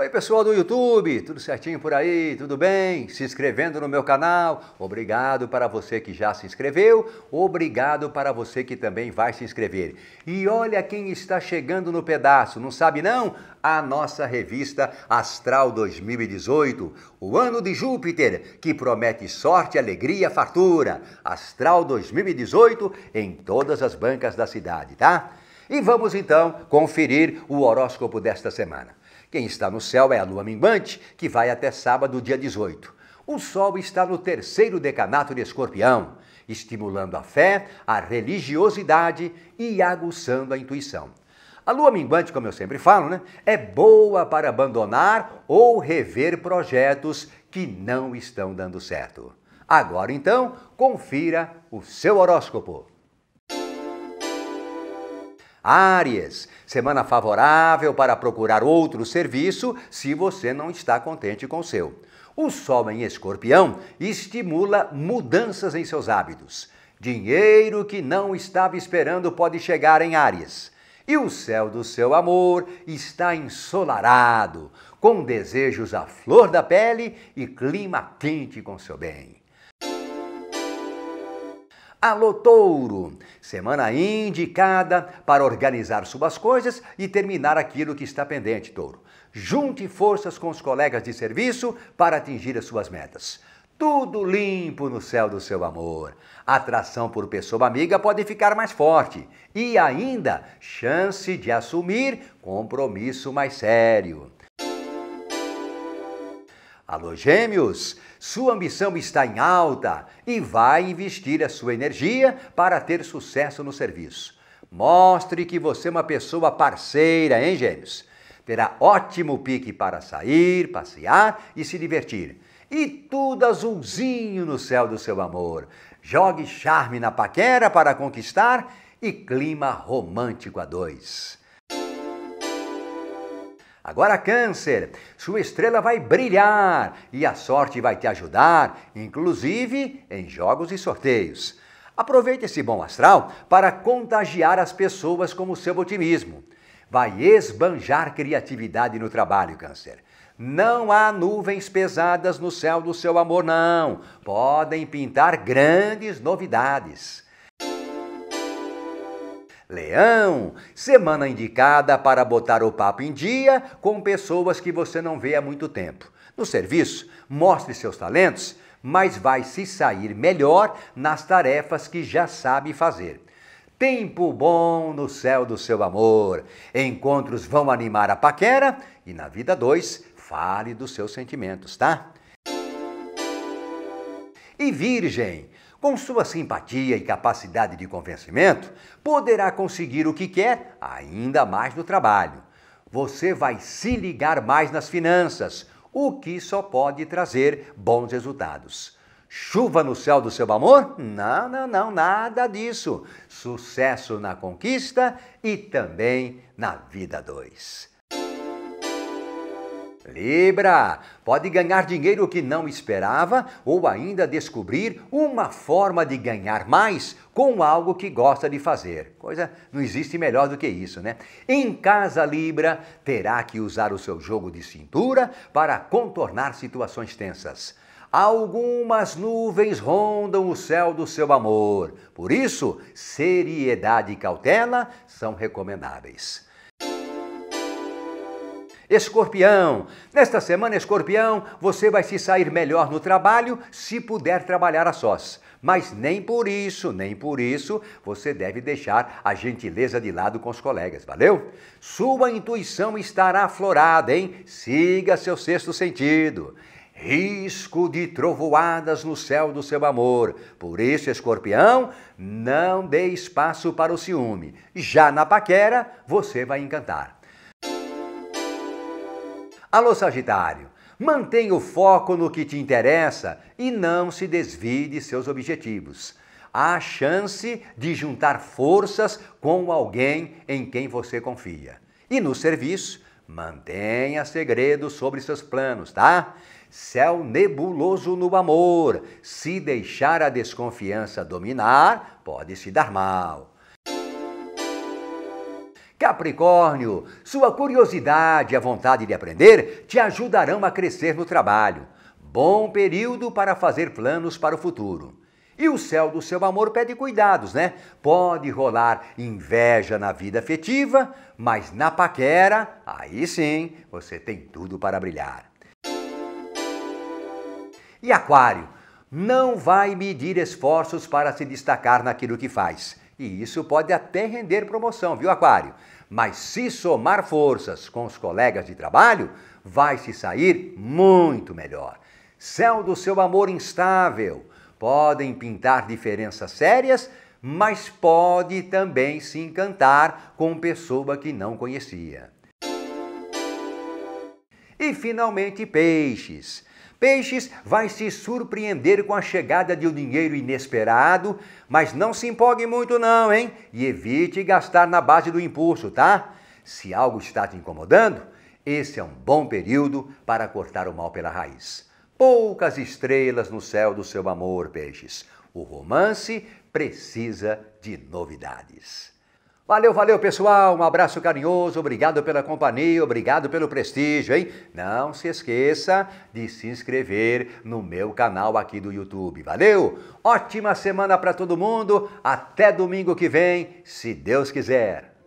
Oi, pessoal do YouTube, tudo certinho por aí? Tudo bem? Se inscrevendo no meu canal? Obrigado para você que já se inscreveu, obrigado para você que também vai se inscrever. E olha quem está chegando no pedaço, não sabe não? A nossa revista Astral 2018, o ano de Júpiter, que promete sorte, alegria, fartura. Astral 2018 em todas as bancas da cidade, tá? E vamos então conferir o horóscopo desta semana. Quem está no céu é a lua minguante, que vai até sábado, dia 18. O sol está no terceiro decanato de Escorpião, estimulando a fé, a religiosidade e aguçando a intuição. A lua minguante, como eu sempre falo, né, é boa para abandonar ou rever projetos que não estão dando certo. Agora então, confira o seu horóscopo. Áries, Semana favorável para procurar outro serviço se você não está contente com o seu. O Sol em Escorpião estimula mudanças em seus hábitos. Dinheiro que não estava esperando pode chegar em Áries. E o céu do seu amor está ensolarado, com desejos à flor da pele e clima quente com seu bem. Alô Touro! Semana indicada para organizar suas coisas e terminar aquilo que está pendente, Touro. Junte forças com os colegas de serviço para atingir as suas metas. Tudo limpo no céu do seu amor. atração por pessoa amiga pode ficar mais forte e ainda chance de assumir compromisso mais sério. Alô, Gêmeos! Sua ambição está em alta e vai investir a sua energia para ter sucesso no serviço. Mostre que você é uma pessoa parceira, hein, Gêmeos? Terá ótimo pique para sair, passear e se divertir. E tudo azulzinho no céu do seu amor. Jogue charme na paquera para conquistar e clima romântico a dois. Agora, Câncer, sua estrela vai brilhar e a sorte vai te ajudar, inclusive em jogos e sorteios. Aproveite esse bom astral para contagiar as pessoas com o seu otimismo. Vai esbanjar criatividade no trabalho, Câncer. Não há nuvens pesadas no céu do seu amor, não. Podem pintar grandes novidades. Leão, semana indicada para botar o papo em dia com pessoas que você não vê há muito tempo. No serviço, mostre seus talentos, mas vai se sair melhor nas tarefas que já sabe fazer. Tempo bom no céu do seu amor. Encontros vão animar a paquera e na vida 2, fale dos seus sentimentos, tá? E Virgem, com sua simpatia e capacidade de convencimento, poderá conseguir o que quer, ainda mais no trabalho. Você vai se ligar mais nas finanças, o que só pode trazer bons resultados. Chuva no céu do seu amor? Não, não, não, nada disso. Sucesso na conquista e também na vida 2. Libra, pode ganhar dinheiro que não esperava ou ainda descobrir uma forma de ganhar mais com algo que gosta de fazer. Coisa não existe melhor do que isso, né? Em casa, Libra terá que usar o seu jogo de cintura para contornar situações tensas. Algumas nuvens rondam o céu do seu amor. Por isso, seriedade e cautela são recomendáveis. Escorpião, nesta semana, Escorpião, você vai se sair melhor no trabalho se puder trabalhar a sós. Mas nem por isso, nem por isso, você deve deixar a gentileza de lado com os colegas, valeu? Sua intuição estará aflorada, hein? Siga seu sexto sentido. Risco de trovoadas no céu do seu amor. Por isso, escorpião, não dê espaço para o ciúme. Já na paquera, você vai encantar. Alô, Sagitário! Mantenha o foco no que te interessa e não se desvie de seus objetivos. Há chance de juntar forças com alguém em quem você confia. E no serviço, mantenha segredos sobre seus planos, tá? Céu nebuloso no amor. Se deixar a desconfiança dominar, pode se dar mal. Capricórnio, sua curiosidade e a vontade de aprender te ajudarão a crescer no trabalho. Bom período para fazer planos para o futuro. E o céu do seu amor pede cuidados, né? Pode rolar inveja na vida afetiva, mas na paquera, aí sim, você tem tudo para brilhar. E Aquário, não vai medir esforços para se destacar naquilo que faz. E isso pode até render promoção, viu, Aquário? Mas se somar forças com os colegas de trabalho, vai se sair muito melhor. Céu do seu amor instável. Podem pintar diferenças sérias, mas pode também se encantar com pessoa que não conhecia. E finalmente, peixes. Peixes vai se surpreender com a chegada de um dinheiro inesperado, mas não se empolgue muito não, hein? E evite gastar na base do impulso, tá? Se algo está te incomodando, esse é um bom período para cortar o mal pela raiz. Poucas estrelas no céu do seu amor, peixes. O romance precisa de novidades. Valeu, valeu, pessoal. Um abraço carinhoso. Obrigado pela companhia, obrigado pelo prestígio, hein? Não se esqueça de se inscrever no meu canal aqui do YouTube. Valeu? Ótima semana para todo mundo. Até domingo que vem, se Deus quiser.